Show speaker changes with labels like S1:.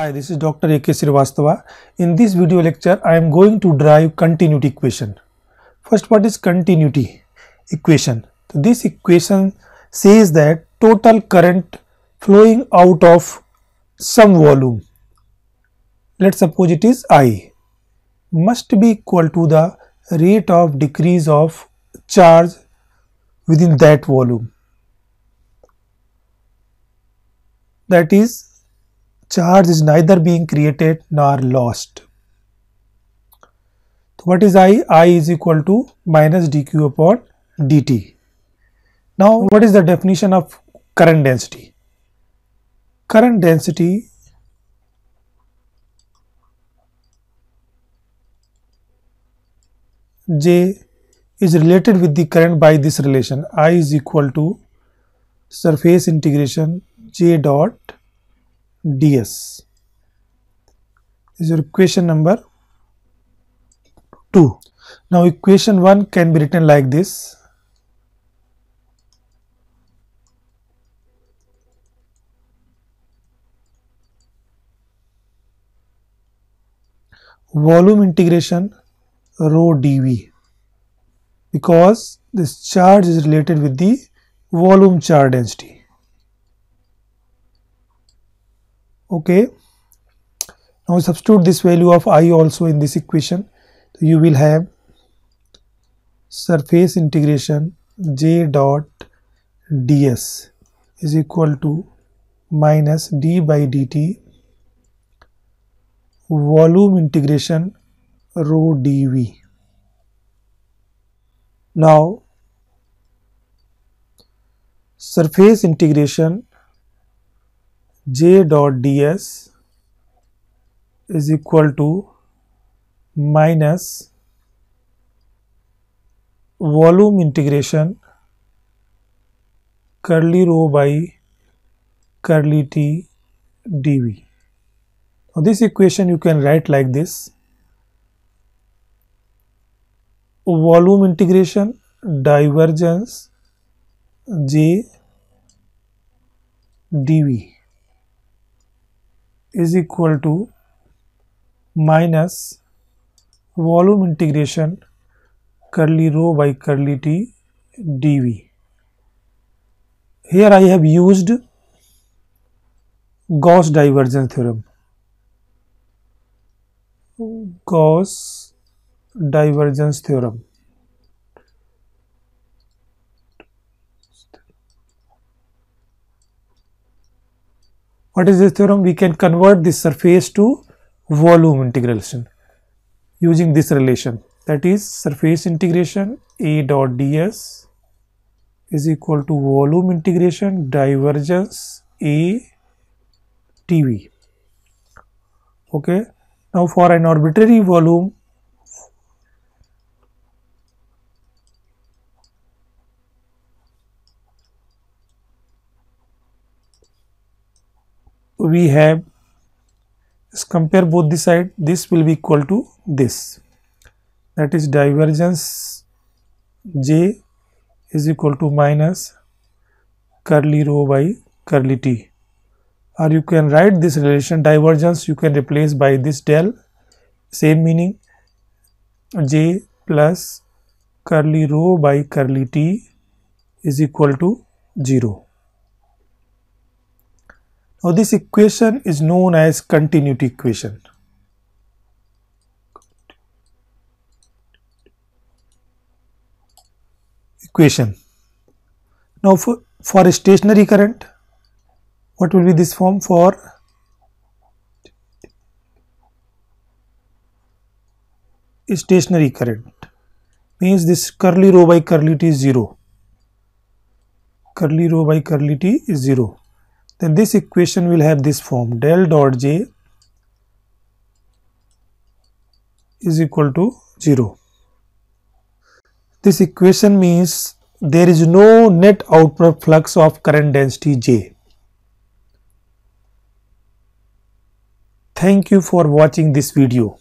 S1: Hi, this is Dr. A.K. Srivastava. In this video lecture, I am going to derive continuity equation. First, what is continuity equation? So, this equation says that total current flowing out of some volume, let's suppose it is I, must be equal to the rate of decrease of charge within that volume. That is charge is neither being created nor lost. So, what is I? I is equal to minus dq upon dt. Now, what is the definition of current density? Current density J is related with the current by this relation I is equal to surface integration J dot ds this is your equation number 2. Now, equation 1 can be written like this. volume integration rho dV because this charge is related with the volume charge density. okay. Now substitute this value of i also in this equation. So, you will have surface integration j dot ds is equal to minus d by dt volume integration rho dv. Now, surface integration j dot ds is equal to minus volume integration curly rho by curly t dv. Now, this equation you can write like this volume integration divergence j dv is equal to minus volume integration curly rho by curly t dv here i have used gauss divergence theorem gauss divergence theorem What is this theorem? We can convert this surface to volume integration using this relation that is surface integration A dot ds is equal to volume integration divergence A TV. Okay. Now, for an arbitrary volume we have let's compare both the side this will be equal to this that is divergence j is equal to minus curly rho by curly t or you can write this relation divergence you can replace by this del same meaning j plus curly rho by curly t is equal to 0. Now this equation is known as continuity equation. Equation. Now for, for a stationary current, what will be this form for stationary current means this curly rho by curly t is 0 curly rho by curly t is 0 then this equation will have this form del dot j is equal to 0. This equation means there is no net outward flux of current density J. Thank you for watching this video.